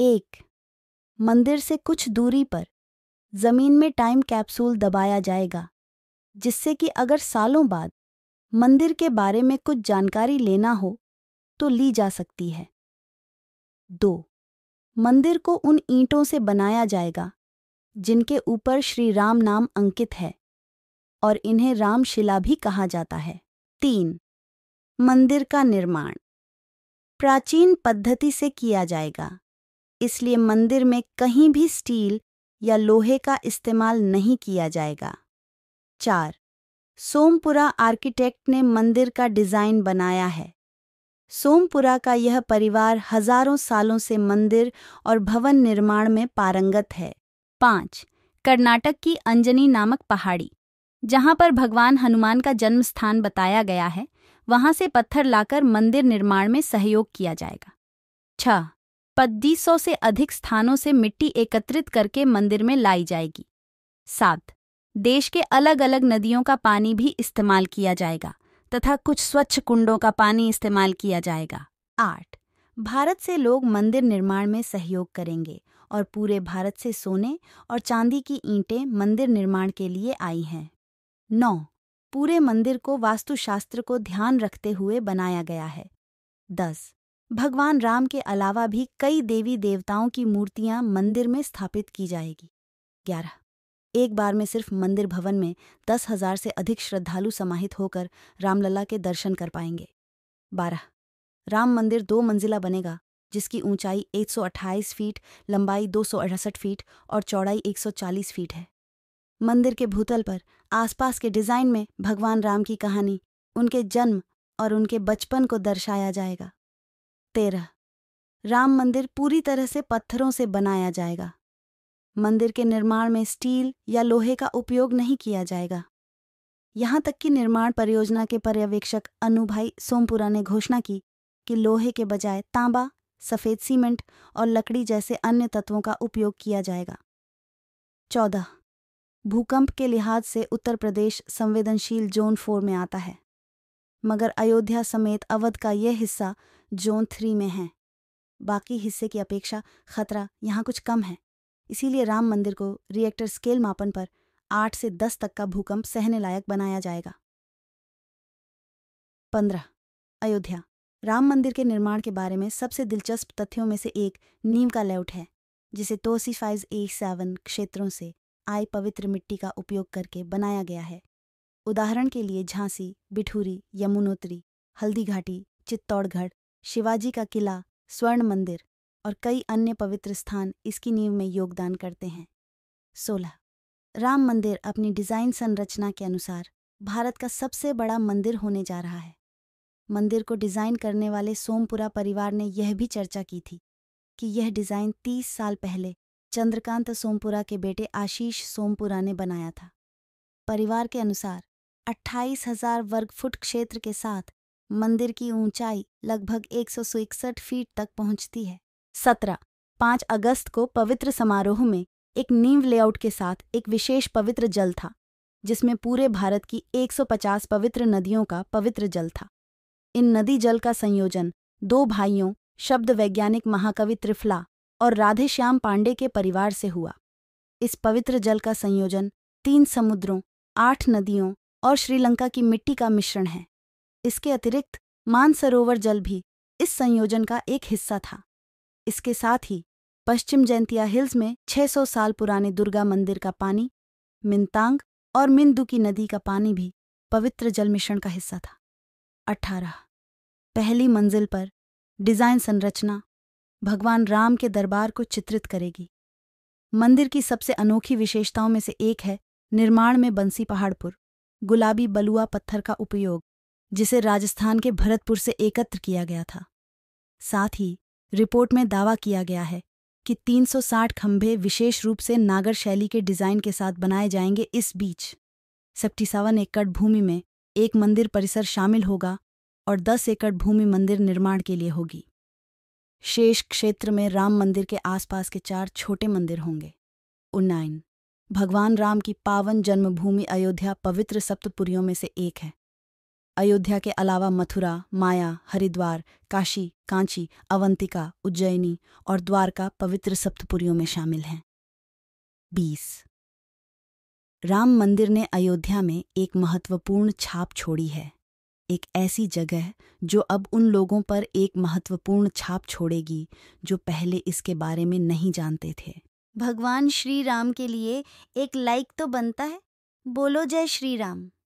एक मंदिर से कुछ दूरी पर जमीन में टाइम कैप्सूल दबाया जाएगा जिससे कि अगर सालों बाद मंदिर के बारे में कुछ जानकारी लेना हो तो ली जा सकती है दो मंदिर को उन ईंटों से बनाया जाएगा जिनके ऊपर श्री राम नाम अंकित है और इन्हें रामशिला भी कहा जाता है तीन मंदिर का निर्माण प्राचीन पद्धति से किया जाएगा इसलिए मंदिर में कहीं भी स्टील या लोहे का इस्तेमाल नहीं किया जाएगा चार सोमपुरा आर्किटेक्ट ने मंदिर का डिज़ाइन बनाया है सोमपुरा का यह परिवार हजारों सालों से मंदिर और भवन निर्माण में पारंगत है पाँच कर्नाटक की अंजनी नामक पहाड़ी जहां पर भगवान हनुमान का जन्म स्थान बताया गया है वहां से पत्थर लाकर मंदिर निर्माण में सहयोग किया जाएगा छह पच्चीस से अधिक स्थानों से मिट्टी एकत्रित करके मंदिर में लाई जाएगी सात देश के अलग अलग नदियों का पानी भी इस्तेमाल किया जाएगा तथा कुछ स्वच्छ कुंडों का पानी इस्तेमाल किया जाएगा आठ भारत से लोग मंदिर निर्माण में सहयोग करेंगे और पूरे भारत से सोने और चांदी की ईंटें मंदिर निर्माण के लिए आई हैं नौ पूरे मंदिर को वास्तुशास्त्र को ध्यान रखते हुए बनाया गया है दस भगवान राम के अलावा भी कई देवी देवताओं की मूर्तियां मंदिर में स्थापित की जाएगी ग्यारह एक बार में सिर्फ मंदिर भवन में दस हजार से अधिक श्रद्धालु समाहित होकर रामलला के दर्शन कर पाएंगे बारह राम मंदिर दो मंजिला बनेगा जिसकी ऊंचाई 128 फीट लंबाई दो फीट और चौड़ाई 140 फीट है मंदिर के भूतल पर आसपास के डिजाइन में भगवान राम की कहानी उनके जन्म और उनके बचपन को दर्शाया जाएगा तेरह राम मंदिर पूरी तरह से पत्थरों से बनाया जाएगा मंदिर के निर्माण में स्टील या लोहे का उपयोग नहीं किया जाएगा यहां तक कि निर्माण परियोजना के पर्यवेक्षक अनुभाई सोमपुरा ने घोषणा की कि लोहे के बजाय तांबा सफ़ेद सीमेंट और लकड़ी जैसे अन्य तत्वों का उपयोग किया जाएगा चौदह भूकंप के लिहाज से उत्तर प्रदेश संवेदनशील जोन फोर में आता है मगर अयोध्या समेत अवध का यह हिस्सा जोन थ्री में हैं बाकी हिस्से की अपेक्षा खतरा यहाँ कुछ कम है इसीलिए राम मंदिर को रिएक्टर स्केल मापन पर आठ से दस तक का भूकंप सहने लायक बनाया जाएगा पंद्रह अयोध्या राम मंदिर के निर्माण के बारे में सबसे दिलचस्प तथ्यों में से एक नीम का लेआउट है जिसे तोसीफाइज ए सेवन क्षेत्रों से आई पवित्र मिट्टी का उपयोग करके बनाया गया है उदाहरण के लिए झांसी बिठूरी यमुनोत्री हल्दीघाटी चित्तौड़गढ़ शिवाजी का किला स्वर्ण मंदिर और कई अन्य पवित्र स्थान इसकी नींव में योगदान करते हैं सोलह राम मंदिर अपनी डिज़ाइन संरचना के अनुसार भारत का सबसे बड़ा मंदिर होने जा रहा है मंदिर को डिज़ाइन करने वाले सोमपुरा परिवार ने यह भी चर्चा की थी कि यह डिज़ाइन तीस साल पहले चंद्रकांत सोमपुरा के बेटे आशीष सोमपुरा ने बनाया था परिवार के अनुसार अट्ठाईस हजार वर्ग फुट क्षेत्र के साथ मंदिर की ऊंचाई लगभग एक फीट तक पहुंचती है सत्रह पाँच अगस्त को पवित्र समारोह में एक नींव लेआउट के साथ एक विशेष पवित्र जल था जिसमें पूरे भारत की 150 पवित्र नदियों का पवित्र जल था इन नदी जल का संयोजन दो भाइयों शब्द वैज्ञानिक महाकवि त्रिफला और राधेश्याम पांडे के परिवार से हुआ इस पवित्र जल का संयोजन तीन समुद्रों आठ नदियों और श्रीलंका की मिट्टी का मिश्रण है इसके अतिरिक्त मानसरोवर जल भी इस संयोजन का एक हिस्सा था इसके साथ ही पश्चिम जैंतिया हिल्स में 600 साल पुराने दुर्गा मंदिर का पानी मिन्तांग और मिंदु की नदी का पानी भी पवित्र जल मिश्रण का हिस्सा था अठारह पहली मंजिल पर डिजाइन संरचना भगवान राम के दरबार को चित्रित करेगी मंदिर की सबसे अनोखी विशेषताओं में से एक है निर्माण में बंसी पहाड़पुर गुलाबी बलुआ पत्थर का उपयोग जिसे राजस्थान के भरतपुर से एकत्र किया गया था साथ ही रिपोर्ट में दावा किया गया है कि 360 खंभे विशेष रूप से नागर शैली के डिजाइन के साथ बनाए जाएंगे इस बीच सप्टीसावन एकड़ भूमि में एक मंदिर परिसर शामिल होगा और 10 एकड़ भूमि मंदिर निर्माण के लिए होगी शेष क्षेत्र में राम मंदिर के आसपास के चार छोटे मंदिर होंगे उन्नाइन भगवान राम की पावन जन्मभूमि अयोध्या पवित्र सप्तपुरियों में से एक है अयोध्या के अलावा मथुरा माया हरिद्वार काशी कांची अवंतिका उज्जैनी और द्वारका पवित्र सप्तपुरियों में शामिल हैं बीस राम मंदिर ने अयोध्या में एक महत्वपूर्ण छाप छोड़ी है एक ऐसी जगह जो अब उन लोगों पर एक महत्वपूर्ण छाप छोड़ेगी जो पहले इसके बारे में नहीं जानते थे भगवान श्री राम के लिए एक लाइक तो बनता है बोलो जय श्री राम